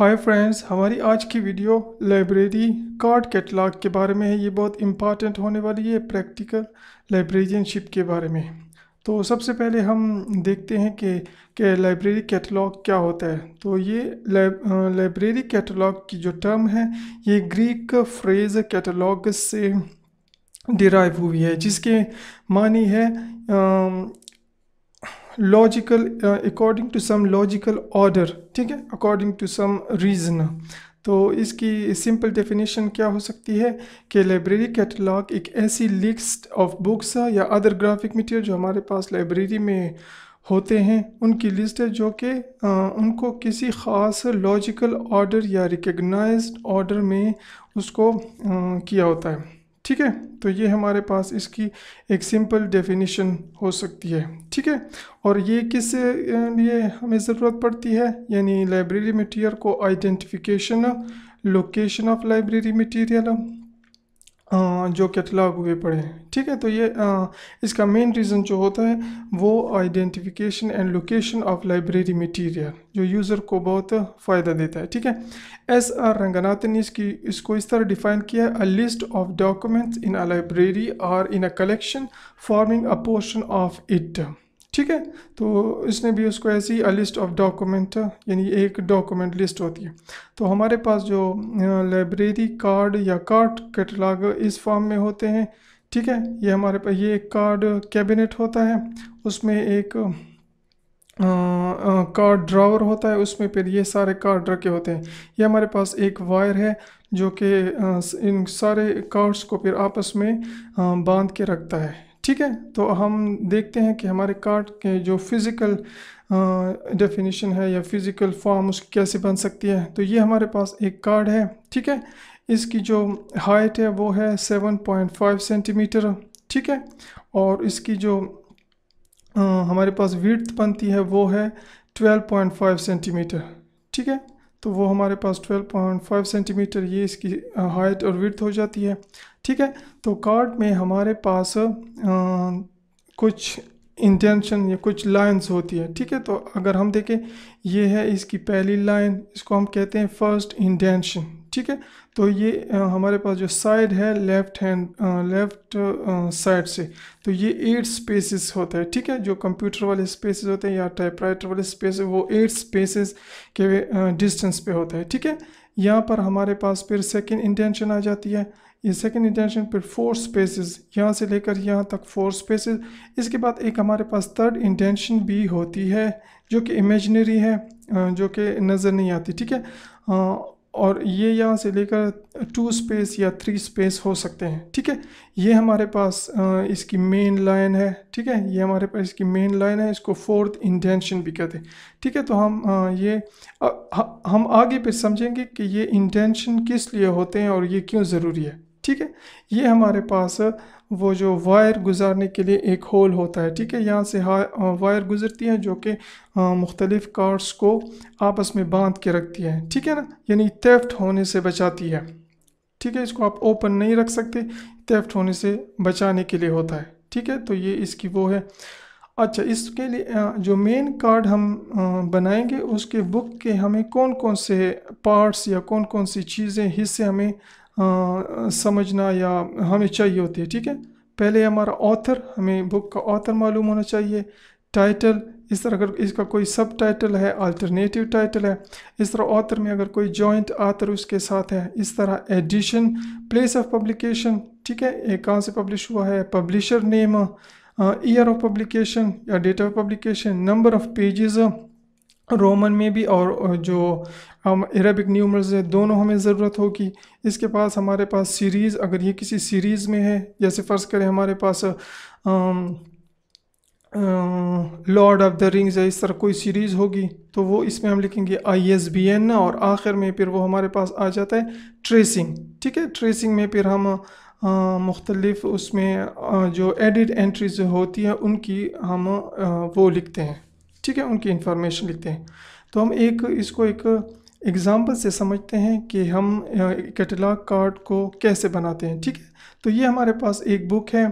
hi friends हमारी आज की वीडियो लाइब्रेरी कार्ड कैटलाग के बारे में है ये बहुत इम्पॉर्टेंट होने वाली है प्रैक्टिकल लाइब्रेरियनशिप के बारे में तो सबसे पहले हम देखते हैं कि के लाइब्रेरी कैटलॉग क्या होता है तो ये लाइब्रेरी कैटलॉग की जो टर्म है ये ग्रीक फ्रेज कैटलॉग से डिराइव हुई है जिसके मानी है logical according to some logical order ठीक है अकॉर्डिंग टू सम रीज़न तो इसकी सिंपल डेफिनेशन क्या हो सकती है कि लाइब्रेरी कैटलॉग एक ऐसी लिस्ट ऑफ बुक्स या अदर ग्राफिक मटेरियल जो हमारे पास लाइब्रेरी में होते हैं उनकी लिस्ट है जो कि uh, उनको किसी ख़ास लॉजिकल ऑर्डर या रिकग्नाइज्ड ऑर्डर में उसको आ, uh, किया होता है ठीक है तो ये हमारे पास इसकी एक सिंपल डेफिनेशन हो सकती है ठीक है और ये किस लिए हमें ज़रूरत पड़ती है यानी लाइब्रेरी मटेरियल को identification location of library material जो कैटलाग हुए पड़े हैं ठीक है तो ये इसका मेन रीज़न जो होता है वो identification and location of library material जो यूज़र को बहुत फ़ायदा देता है ठीक है एस आर रंगनाथन ने इसकी इसको इस तरह डिफाइन किया है a list of documents in a library और in a collection forming a portion of it ठीक है तो इसने भी उसको ऐसी अ लिस्ट ऑफ डॉक्यूमेंट यानी एक डॉक्यूमेंट लिस्ट होती है तो हमारे पास जो लाइब्रेरी कार्ड या कार्ड कैटलाग इस फॉर्म में होते हैं ठीक है ये हमारे पास ये एक कार्ड कैबिनेट होता है उसमें एक कार्ड ड्रावर होता है उसमें फिर ये सारे कार्ड रखे होते हैं ये हमारे पास एक वायर है जो कि इन सारे कार्ड्स को फिर आपस में बांध के रखता है ठीक है तो हम देखते हैं कि हमारे कार्ड के जो फिज़िकल डेफिनेशन है या फिज़िकल फॉर्म उसकी कैसे बन सकती है तो ये हमारे पास एक कार्ड है ठीक है इसकी जो हाइट है वो है 7.5 सेंटीमीटर ठीक है और इसकी जो आ, हमारे पास विड्थ बनती है वो है 12.5 सेंटीमीटर ठीक है तो वो हमारे पास 12.5 सेंटीमीटर ये इसकी हाइट और विर्थ हो जाती है ठीक है तो कार्ड में हमारे पास आ, कुछ इंटेंशन या कुछ लाइंस होती है ठीक है तो अगर हम देखें ये है इसकी पहली लाइन इसको हम कहते हैं फर्स्ट इंटेंशन ठीक है तो ये हमारे पास जो साइड है लेफ्ट हैंड लेफ्ट साइड से तो ये एट स्पेसेस होता है ठीक है जो कंप्यूटर वाले स्पेसेस होते हैं या टाइपराइटर वाले स्पेस वो एट स्पेसेस के डिस्टेंस पे होता है ठीक है यहाँ पर हमारे पास फिर सेकेंड इंटेंशन आ जाती है ये सेकेंड इंटेंशन फिर फोर स्पेसेस यहाँ से लेकर यहाँ तक फोर स्पेसेस इसके बाद एक हमारे पास थर्ड इंटेंशन भी होती है जो कि इमेजनरी है जो कि नज़र नहीं आती ठीक है और ये यहाँ से लेकर टू स्पेस या थ्री स्पेस हो सकते हैं ठीक है ये हमारे पास इसकी मेन लाइन है ठीक है ये हमारे पास इसकी मेन लाइन है इसको फोर्थ इंटेंशन भी कहते हैं ठीक है तो हम ये हम आगे फिर समझेंगे कि ये इंटेंशन किस लिए होते हैं और ये क्यों ज़रूरी है ठीक है ये हमारे पास वो जो वायर गुजारने के लिए एक होल होता है ठीक है यहाँ से वायर गुजरती है जो कि मुख्तलिफ़ कार्ड्स को आपस में बांध के रखती है ठीक है ना यानी थेफ्ट होने से बचाती है ठीक है इसको आप ओपन नहीं रख सकते थेफ्ट होने से बचाने के लिए होता है ठीक है तो ये इसकी वो है अच्छा इसके लिए जो मेन कार्ड हम बनाएंगे उसके बुक के हमें कौन कौन से पार्ट्स या कौन कौन सी चीज़ें हिस्से हमें समझना या हमें चाहिए होती है ठीक है पहले हमारा ऑथर हमें बुक का ऑथर मालूम होना चाहिए टाइटल इस तरह अगर इसका कोई सब टाइटल है अल्टरनेटिव टाइटल है इस तरह ऑथर में अगर कोई जॉइंट आथर उसके साथ है इस तरह एडिशन प्लेस ऑफ पब्लिकेशन ठीक है एक कहाँ से पब्लिश हुआ है publisher name year of publication या date of publication number of pages Roman में भी और जो हम अरबिक न्यूमर्स है दोनों हमें ज़रूरत होगी इसके पास हमारे पास सीरीज़ अगर ये किसी सीरीज़ में है जैसे फ़र्ज़ करें हमारे पास लॉर्ड ऑफ द रिंग्स या इस तरह कोई सीरीज़ होगी तो वो इसमें हम लिखेंगे आई एस बी एन और आखिर में फिर वो हमारे पास आ जाता है ट्रेसिंग ठीक है ट्रेसिंग में फिर हम मुख्तलफ़ उसमें आ, जो एडिड एंट्रीज होती हैं उनकी हम आ, वो लिखते हैं ठीक है उनकी इन्फॉर्मेशन लिखते हैं तो हम एक इसको एक एग्ज़ाम्पल से समझते हैं कि हम कैटलाग कार्ड को कैसे बनाते हैं ठीक है तो ये हमारे पास एक बुक है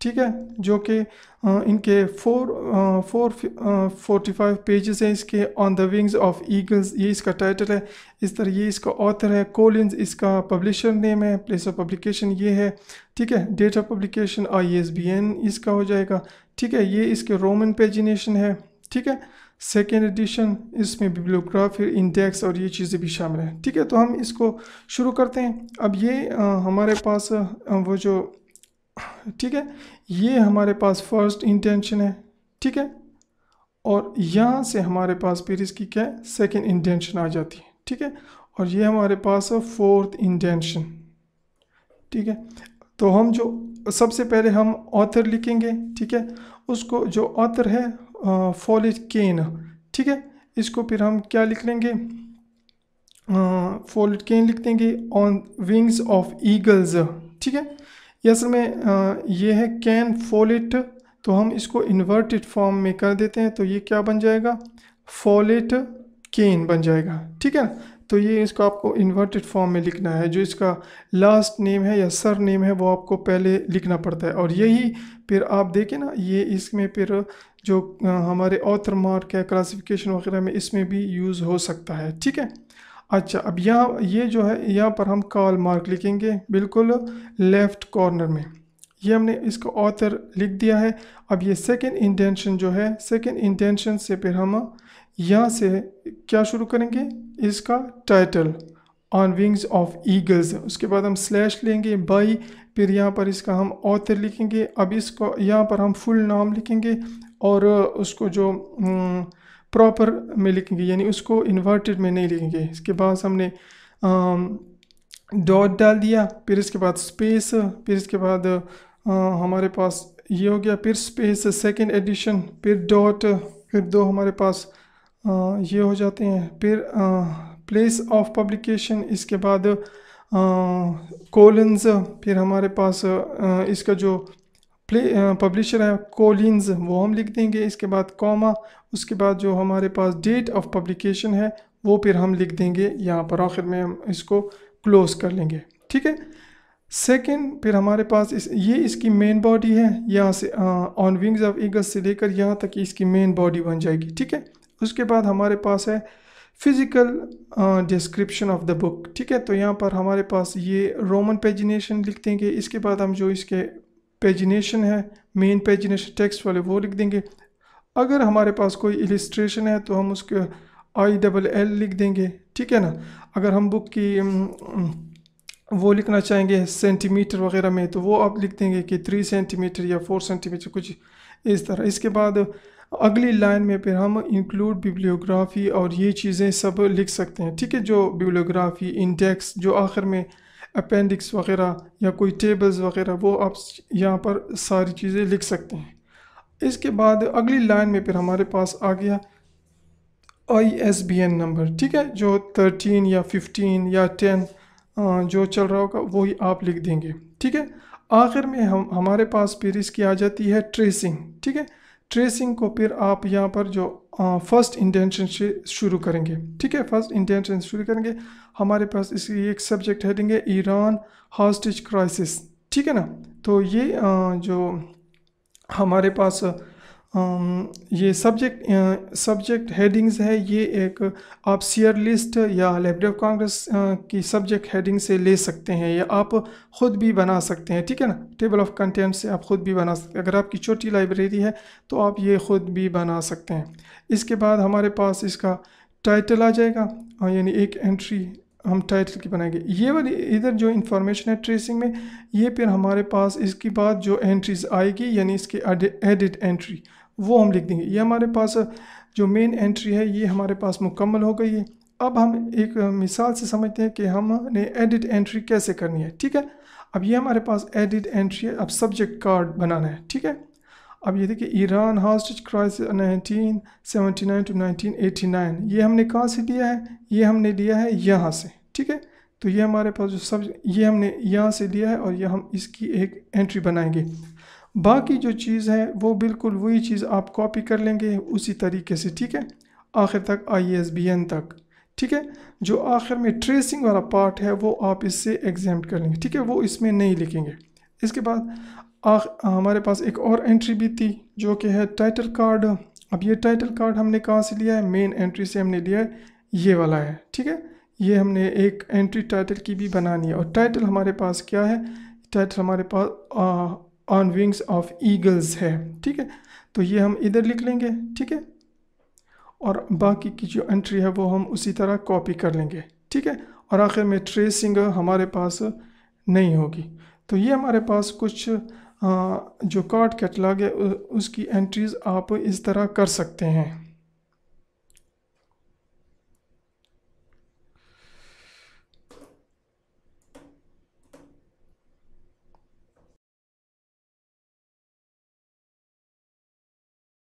ठीक है जो कि इनके four four forty five pages हैं इसके on the wings of eagles ये इसका टाइटल है इस तरह ये इसका ऑथर है कोलिन्स इसका पब्लिशर नेम है प्लेस ऑफ पब्लिकेशन ये है ठीक है date of publication I S B N इसका हो जाएगा ठीक है ये इसके रोमन पेजिनेशन है ठीक है सेकेंड एडिशन इसमें बिब्लियोग्राफी इंडेक्स और ये चीज़ें भी शामिल हैं ठीक है तो हम इसको शुरू करते हैं अब ये आ, हमारे पास आ, वो जो ठीक है ये हमारे पास फर्स्ट इंटेंशन है ठीक है और यहाँ से हमारे पास फिर इसकी क्या है सेकेंड इंटेंशन आ जाती है ठीक है और ये हमारे पास फोर्थ इंटेंशन ठीक है तो हम जो सबसे पहले हम ऑथर लिखेंगे ठीक है उसको जो ऑथर है फॉलिज केन ठीक है इसको फिर हम क्या लिख लेंगे फॉलिज केन लिख देंगे ऑन विंग्स ऑफ ईगल्स ठीक है ये असल में ये है कैन फॉलिट तो हम इसको इन्वर्टेड फॉर्म में कर देते हैं तो ये क्या बन जाएगा फॉलेट केन बन जाएगा ठीक है तो ये इसको आपको इन्वर्टेड फॉर्म में लिखना है जो इसका लास्ट नेम है या सर नेम है वो आपको पहले लिखना पड़ता है और यही फिर आप देखें ना ये इसमें फिर जो हमारे ऑथर मार्क है क्लासिफिकेशन वगैरह में इसमें भी यूज़ हो सकता है ठीक है अच्छा अब यहाँ ये जो है यहाँ पर हम कॉल मार्क लिखेंगे बिल्कुल लेफ़्ट कॉर्नर में ये हमने इसको ऑथर लिख दिया है अब ये सेकेंड इंटेंशन जो है सेकेंड इंटेंशन से फिर हम यहाँ से क्या शुरू करेंगे इसका title on wings of eagles उसके बाद हम स्लैश लेंगे बाई फिर यहाँ पर इसका हम ऑथर लिखेंगे अब इसको यहाँ पर हम फुल नाम लिखेंगे और उसको जो प्रॉपर हम्म, में लिखेंगे यानी उसको इन्वर्टेड में नहीं लिखेंगे इसके बाद हमने डॉट डाल दिया फिर इसके बाद स्पेस फिर इसके बाद आ, हमारे पास ये हो गया फिर स्पेस सेकेंड एडिशन फिर डॉट फिर दो हमारे पास आ, ये हो जाते हैं फिर प्लेस ऑफ पब्लिकेशन इसके बाद कोलिन्स फिर हमारे पास इसका जो प्ले पब्लिशर है कोलिन्स वो हम लिख देंगे इसके बाद कॉमा उसके बाद जो हमारे पास डेट ऑफ पब्लिकेशन है वो फिर हम लिख देंगे यहाँ पर आखिर में हम इसको क्लोज़ कर लेंगे ठीक है सेकंड फिर हमारे पास इस ये इसकी मेन बॉडी है यहाँ से ऑन विंग्स ऑफ ईगल से लेकर यहाँ तक इसकी मेन बॉडी बन जाएगी ठीक है उसके बाद हमारे पास है physical description of the book ठीक है तो यहाँ पर हमारे पास ये रोमन पेजिनेशन लिख देंगे इसके बाद हम जो इसके पेजिनेशन है मेन पेजिनेशन टेक्स्ट वाले वो लिख देंगे अगर हमारे पास कोई इलिस्ट्रेशन है तो हम उसके आई डबल एल लिख देंगे ठीक है ना अगर हम बुक की um, um, वो लिखना चाहेंगे सेंटीमीटर वगैरह में तो वो आप लिख देंगे कि थ्री सेंटीमीटर या फोर सेंटीमीटर कुछ इस तरह इसके बाद अगली लाइन में फिर हम इंक्लूड बिब्लियोग्राफी और ये चीज़ें सब लिख सकते हैं ठीक है जो बिब्लियोग्राफी इंडेक्स जो आखिर में अपेंडिक्स वगैरह या कोई टेबल्स वगैरह वो आप यहाँ पर सारी चीज़ें लिख सकते हैं इसके बाद अगली लाइन में फिर हमारे पास आ गया I S B N number ठीक है जो थर्टीन या फिफ्टीन या टेन जो चल रहा होगा वही आप लिख देंगे ठीक है आखिर में हम हमारे पास फिर इसकी आ जाती है ट्रेसिंग ठीक है ट्रेसिंग को फिर आप यहाँ पर जो फर्स्ट इंटेंशन से शुरू करेंगे ठीक है फर्स्ट इंटेंशन शुरू करेंगे हमारे पास इसकी एक सब्जेक्ट है देंगे ईरान हॉस्टेज क्राइसिस ठीक है ना तो ये आ, जो हमारे पास ये सब्जेक्ट सब्जेक्ट हेडिंग्स है ये एक आप सीयर लिस्ट या लाइब्रेरी ऑफ कांग्रेस की सब्जेक्ट हेडिंग से ले सकते हैं या आप ख़ुद भी बना सकते हैं ठीक है ना टेबल ऑफ कंटेंट से आप ख़ुद भी बना सकते हैं अगर आपकी छोटी लाइब्रेरी है तो आप ये ख़ुद भी बना सकते हैं इसके बाद हमारे पास इसका टाइटल आ जाएगा यानी एक एंट्री हम टाइटल की बनाएंगे ये वाली इधर जो इंफॉर्मेशन है ट्रेसिंग में ये फिर हमारे पास इसके बाद जो एंट्रीज आएगी यानी इसकी एडिट एंट्री वो हम लिख देंगे ये हमारे पास जो मेन एंट्री है ये हमारे पास मुकम्मल हो गई है अब हम एक मिसाल से समझते हैं कि हमने एडिट एंट्री कैसे करनी है ठीक है अब ये हमारे पास एडिट एंट्री है अब सब्जेक्ट कार्ड बनाना है ठीक है अब ये देखिए Iran hostage crisis 1979 to nine ये हमने कहाँ से लिया है ये हमने लिया है यहाँ से ठीक है तो ये हमारे पास जो सब ये हमने यहाँ से लिया है और ये हम इसकी एक एंट्री बनाएंगे बाकी जो चीज़ है वो बिल्कुल वही चीज़ आप कॉपी कर लेंगे उसी तरीके से ठीक है आखिर तक आई e तक ठीक है जो आखिर में ट्रेसिंग वाला पार्ट है वो आप इससे एग्जाम कर लेंगे ठीक है वो इसमें नहीं लिखेंगे इसके बाद आख हमारे पास एक और एंट्री भी थी जो कि है टाइटल कार्ड अब ये टाइटल कार्ड हमने कहाँ से लिया है मेन एंट्री से हमने लिया है ये वाला है ठीक है ये हमने एक एंट्री टाइटल की भी बनानी है और टाइटल हमारे पास क्या है टाइटल हमारे पास ऑन विंग्स ऑफ ईगल्स है ठीक है तो ये हम इधर लिख लेंगे ठीक है और बाकी की जो एंट्री है वो हम उसी तरह कॉपी कर लेंगे ठीक है और आखिर में ट्रेसिंग हमारे पास नहीं होगी तो ये हमारे पास कुछ जो कार्ड कैटलाग है उसकी एंट्रीज़ आप इस तरह कर सकते हैं